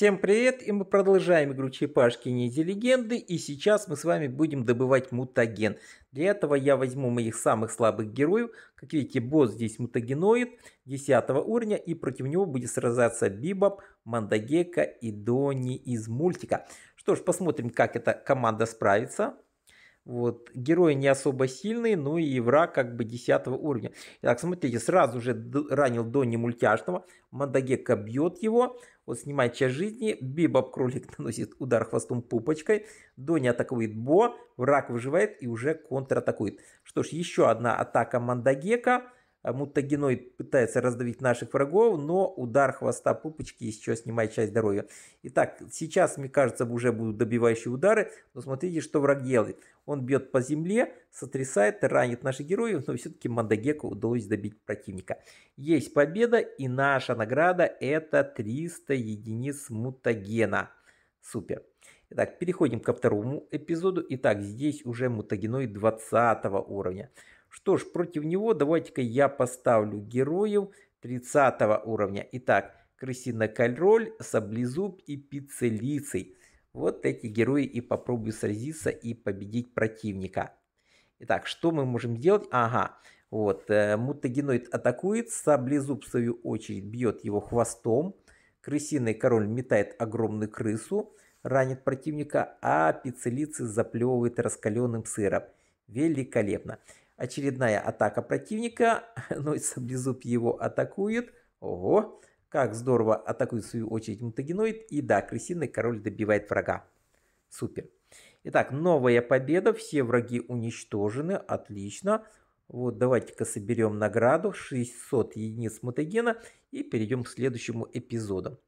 Всем привет, и мы продолжаем игру Черепашки Ниндзя Легенды, и сейчас мы с вами будем добывать мутаген. Для этого я возьму моих самых слабых героев, как видите, босс здесь мутагеноид 10 уровня, и против него будет сражаться Бибоп, Мандагека и Дони из мультика. Что ж, посмотрим, как эта команда справится. Вот. Герои не особо сильные, ну и враг как бы 10 уровня. Итак, смотрите, сразу же ранил Донни мультяшного. Мадагека бьет его. Вот снимает часть жизни. Бибоб кролик наносит удар хвостом пупочкой. Донни атакует Бо. Враг выживает и уже контратакует. Что ж, еще одна атака Мандагека. А мутагеной пытается раздавить наших врагов, но удар хвоста пупочки еще снимает часть здоровья. Итак, сейчас, мне кажется, уже будут добивающие удары, но смотрите, что враг делает. Он бьет по земле, сотрясает, ранит наших героев, но все-таки Мандагеку удалось добить противника. Есть победа и наша награда это 300 единиц мутагена. Супер. Итак, переходим ко второму эпизоду. Итак, здесь уже мутагеной 20 уровня. Что ж, против него давайте-ка я поставлю героев 30 уровня. Итак, король, саблезуб и пиццелицей. Вот эти герои и попробую сразиться и победить противника. Итак, что мы можем сделать? Ага, вот, э, мутагеноид атакует, саблезуб в свою очередь бьет его хвостом. Крысиный король метает огромную крысу, ранит противника, а пиццелицы заплевывает раскаленным сыром. Великолепно. Очередная атака противника. ну Но саблезуб его атакует. Ого, как здорово атакует в свою очередь мутагеноид. И да, крысиный король добивает врага. Супер. Итак, новая победа. Все враги уничтожены. Отлично. Вот давайте-ка соберем награду. 600 единиц мутагена. И перейдем к следующему эпизоду.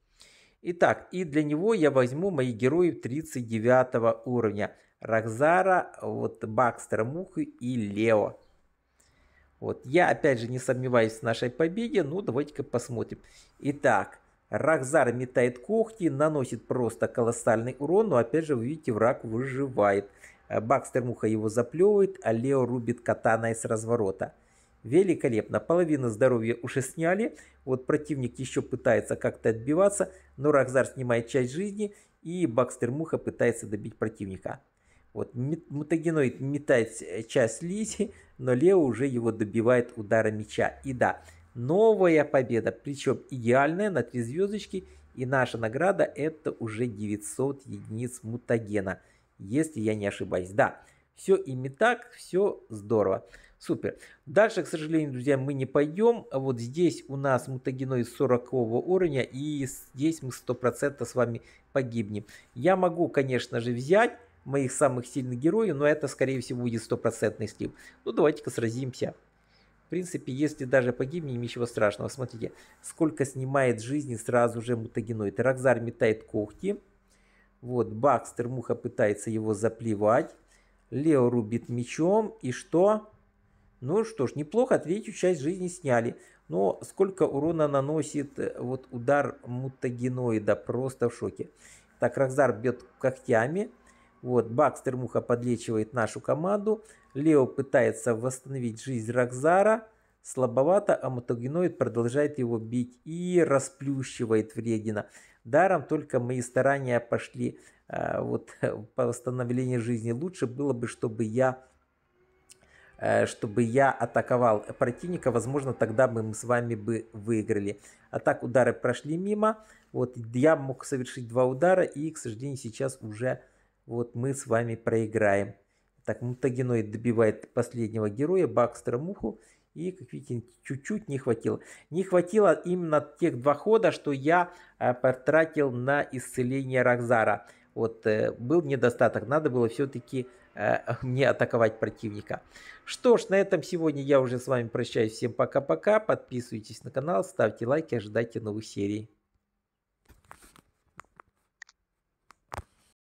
Итак, и для него я возьму моих героев 39 уровня. Рахзара, вот Бакстера Мухы и Лео. Вот. Я опять же не сомневаюсь в нашей победе, но ну, давайте-ка посмотрим. Итак, Рахзар метает когти, наносит просто колоссальный урон, но опять же вы видите, враг выживает. Э, Бакстер Муха его заплевывает, а Лео рубит катаной с разворота. Великолепно. Половину здоровья уже сняли. Вот противник еще пытается как-то отбиваться, но Рахзар снимает часть жизни, и Бакстер Муха пытается добить противника. Вот мутагеноид метает э, часть Лизи, но Лео уже его добивает удара меча. И да, новая победа, причем идеальная на три звездочки. И наша награда это уже 900 единиц мутагена, если я не ошибаюсь. Да, все ими так, все здорово. Супер. Дальше, к сожалению, друзья, мы не пойдем. Вот здесь у нас мутагеноид 40 уровня, и здесь мы 100% с вами погибнем. Я могу, конечно же, взять моих самых сильных героев, но это, скорее всего, будет стопроцентный слив. Ну, давайте-ка сразимся. В принципе, если даже погибнем, ничего страшного. Смотрите, сколько снимает жизни сразу же мутагеноид. Рокзар метает когти. Вот, Бакстер Муха пытается его заплевать. Лео рубит мечом. И что? Ну что ж, неплохо, третью часть жизни сняли. Но сколько урона наносит э, вот удар мутагеноида, просто в шоке. Так, Рокзар бьет когтями. Вот, Бакстер Муха подлечивает нашу команду. Лео пытается восстановить жизнь Рокзара. Слабовато, а Мотогеноид продолжает его бить и расплющивает Вредина. Даром только мои старания пошли э, вот, по восстановлению жизни. Лучше было бы, чтобы я э, чтобы я атаковал противника, возможно, тогда бы мы с вами бы выиграли. А так удары прошли мимо, вот я мог совершить два удара и, к сожалению, сейчас уже вот мы с вами проиграем. Так, мутагеноид добивает последнего героя, Бакстера Муху. И, как видите, чуть-чуть не хватило. Не хватило именно тех два хода, что я э, потратил на исцеление Рокзара. Вот э, был недостаток, надо было все-таки э, мне атаковать противника. Что ж, на этом сегодня я уже с вами прощаюсь. Всем пока-пока. Подписывайтесь на канал, ставьте лайки, ожидайте новых серий.